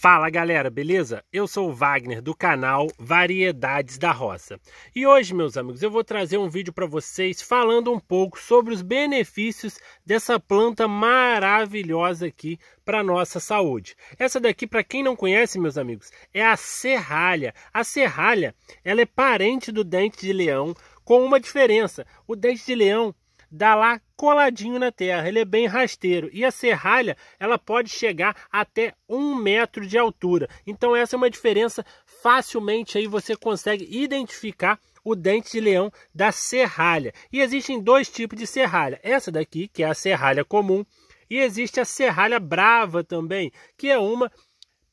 Fala galera, beleza? Eu sou o Wagner do canal Variedades da Roça. E hoje, meus amigos, eu vou trazer um vídeo para vocês falando um pouco sobre os benefícios dessa planta maravilhosa aqui para nossa saúde. Essa daqui, para quem não conhece, meus amigos, é a serralha. A serralha, ela é parente do dente de leão com uma diferença. O dente de leão dá lá coladinho na terra, ele é bem rasteiro. E a serralha, ela pode chegar até um metro de altura. Então essa é uma diferença, facilmente aí você consegue identificar o dente de leão da serralha. E existem dois tipos de serralha. Essa daqui, que é a serralha comum, e existe a serralha brava também, que é uma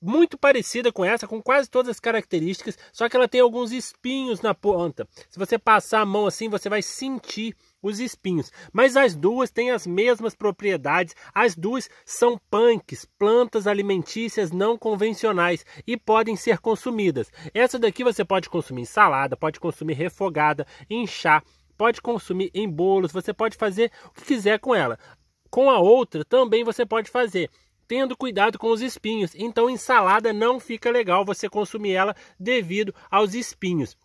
muito parecida com essa, com quase todas as características, só que ela tem alguns espinhos na ponta. Se você passar a mão assim, você vai sentir os espinhos. Mas as duas têm as mesmas propriedades, as duas são punks, plantas alimentícias não convencionais e podem ser consumidas. Essa daqui você pode consumir em salada, pode consumir refogada, em chá, pode consumir em bolos, você pode fazer o que quiser com ela. Com a outra também você pode fazer tendo cuidado com os espinhos. Então, ensalada não fica legal você consumir ela devido aos espinhos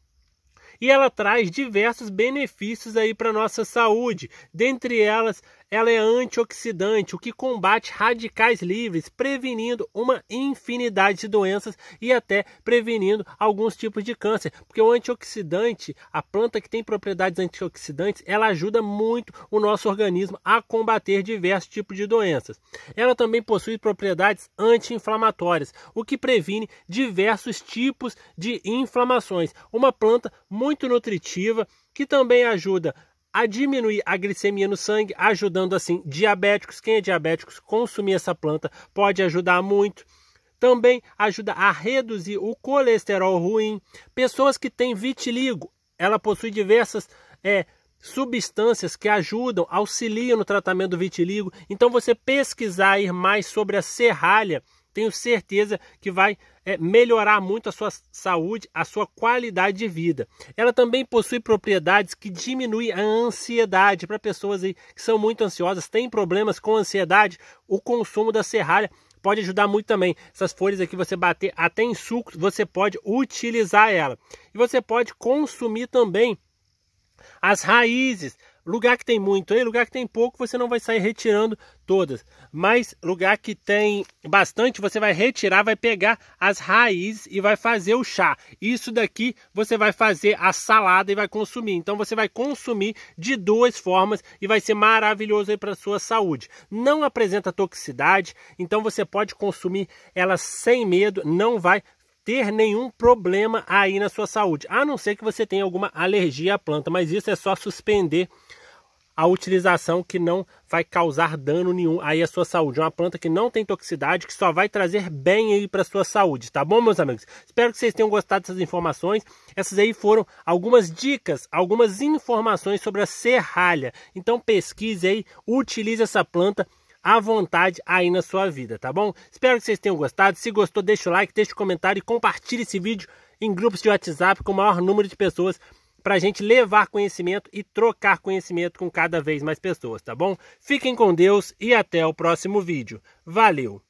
e ela traz diversos benefícios aí para nossa saúde, dentre elas ela é antioxidante, o que combate radicais livres, prevenindo uma infinidade de doenças e até prevenindo alguns tipos de câncer. Porque o antioxidante, a planta que tem propriedades antioxidantes, ela ajuda muito o nosso organismo a combater diversos tipos de doenças. Ela também possui propriedades anti-inflamatórias, o que previne diversos tipos de inflamações. Uma planta muito nutritiva que também ajuda a diminuir a glicemia no sangue, ajudando assim diabéticos. Quem é diabético, consumir essa planta pode ajudar muito. Também ajuda a reduzir o colesterol ruim. Pessoas que têm vitiligo, ela possui diversas é, substâncias que ajudam, auxiliam no tratamento do vitiligo. Então, você pesquisar mais sobre a serralha tenho certeza que vai é, melhorar muito a sua saúde, a sua qualidade de vida. Ela também possui propriedades que diminuem a ansiedade. Para pessoas aí que são muito ansiosas, têm problemas com ansiedade, o consumo da serralha pode ajudar muito também. Essas folhas aqui você bater até em suco, você pode utilizar ela. E você pode consumir também as raízes Lugar que tem muito e lugar que tem pouco, você não vai sair retirando todas. Mas lugar que tem bastante, você vai retirar, vai pegar as raízes e vai fazer o chá. Isso daqui você vai fazer a salada e vai consumir. Então você vai consumir de duas formas e vai ser maravilhoso aí para sua saúde. Não apresenta toxicidade, então você pode consumir ela sem medo, não vai ter nenhum problema aí na sua saúde, a não ser que você tenha alguma alergia à planta, mas isso é só suspender a utilização que não vai causar dano nenhum aí à sua saúde. É uma planta que não tem toxicidade, que só vai trazer bem aí para sua saúde, tá bom, meus amigos? Espero que vocês tenham gostado dessas informações. Essas aí foram algumas dicas, algumas informações sobre a serralha. Então pesquise aí, utilize essa planta à vontade aí na sua vida, tá bom? Espero que vocês tenham gostado. Se gostou, deixa o like, deixa o comentário e compartilhe esse vídeo em grupos de WhatsApp com o maior número de pessoas para a gente levar conhecimento e trocar conhecimento com cada vez mais pessoas, tá bom? Fiquem com Deus e até o próximo vídeo. Valeu!